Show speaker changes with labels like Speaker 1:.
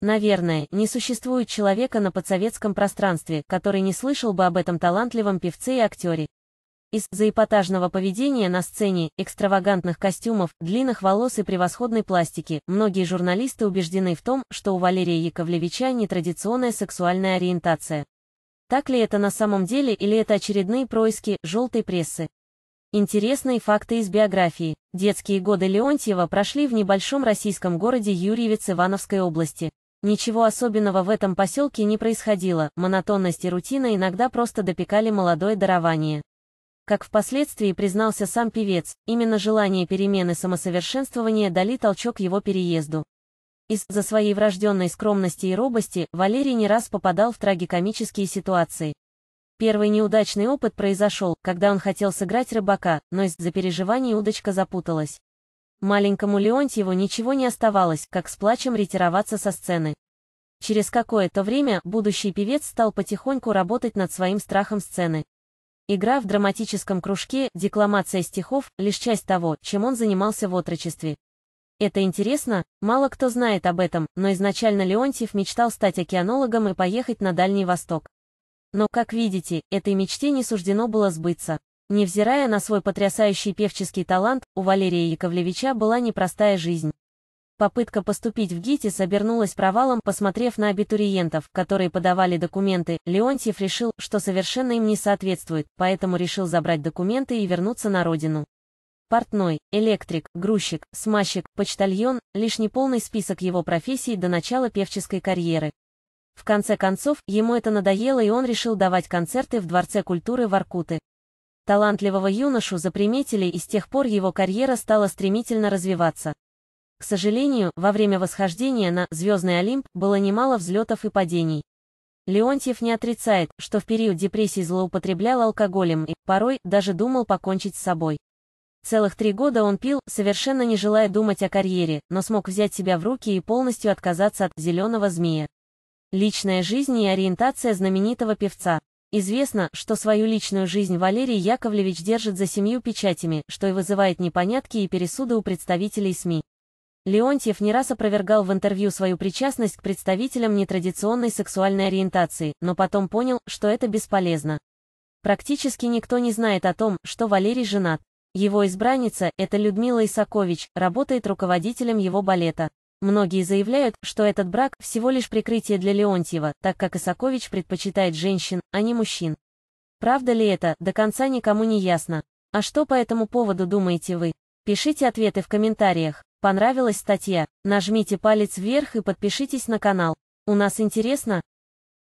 Speaker 1: Наверное, не существует человека на подсоветском пространстве, который не слышал бы об этом талантливом певце и актере. Из-за эпатажного поведения на сцене, экстравагантных костюмов, длинных волос и превосходной пластики, многие журналисты убеждены в том, что у Валерия Яковлевича нетрадиционная сексуальная ориентация. Так ли это на самом деле или это очередные происки «желтой прессы»? Интересные факты из биографии. Детские годы Леонтьева прошли в небольшом российском городе Юрьевец Ивановской области. Ничего особенного в этом поселке не происходило, монотонность и рутина иногда просто допекали молодое дарование. Как впоследствии признался сам певец, именно желание перемены самосовершенствования дали толчок его переезду. Из-за своей врожденной скромности и робости Валерий не раз попадал в трагикомические ситуации. Первый неудачный опыт произошел, когда он хотел сыграть рыбака, но из-за переживаний удочка запуталась. Маленькому Леонтьеву ничего не оставалось, как с плачем ретироваться со сцены. Через какое-то время будущий певец стал потихоньку работать над своим страхом сцены. Игра в драматическом кружке, декламация стихов – лишь часть того, чем он занимался в отрочестве. Это интересно, мало кто знает об этом, но изначально Леонтьев мечтал стать океанологом и поехать на Дальний Восток. Но, как видите, этой мечте не суждено было сбыться. Невзирая на свой потрясающий певческий талант, у Валерия Яковлевича была непростая жизнь. Попытка поступить в ГИТИС обернулась провалом, посмотрев на абитуриентов, которые подавали документы, Леонтьев решил, что совершенно им не соответствует, поэтому решил забрать документы и вернуться на родину. Портной, электрик, грузчик, смазчик, почтальон – лишь неполный список его профессий до начала певческой карьеры. В конце концов, ему это надоело и он решил давать концерты в Дворце культуры в Аркуты. Талантливого юношу заприметили и с тех пор его карьера стала стремительно развиваться. К сожалению, во время восхождения на «Звездный Олимп» было немало взлетов и падений. Леонтьев не отрицает, что в период депрессии злоупотреблял алкоголем и, порой, даже думал покончить с собой. Целых три года он пил, совершенно не желая думать о карьере, но смог взять себя в руки и полностью отказаться от «зеленого змея». Личная жизнь и ориентация знаменитого певца. Известно, что свою личную жизнь Валерий Яковлевич держит за семью печатями, что и вызывает непонятки и пересуды у представителей СМИ. Леонтьев не раз опровергал в интервью свою причастность к представителям нетрадиционной сексуальной ориентации, но потом понял, что это бесполезно. Практически никто не знает о том, что Валерий женат. Его избранница, это Людмила Исакович, работает руководителем его балета. Многие заявляют, что этот брак – всего лишь прикрытие для Леонтьева, так как Исакович предпочитает женщин, а не мужчин. Правда ли это, до конца никому не ясно. А что по этому поводу думаете вы? Пишите ответы в комментариях. Понравилась статья? Нажмите палец вверх и подпишитесь на канал. У нас интересно,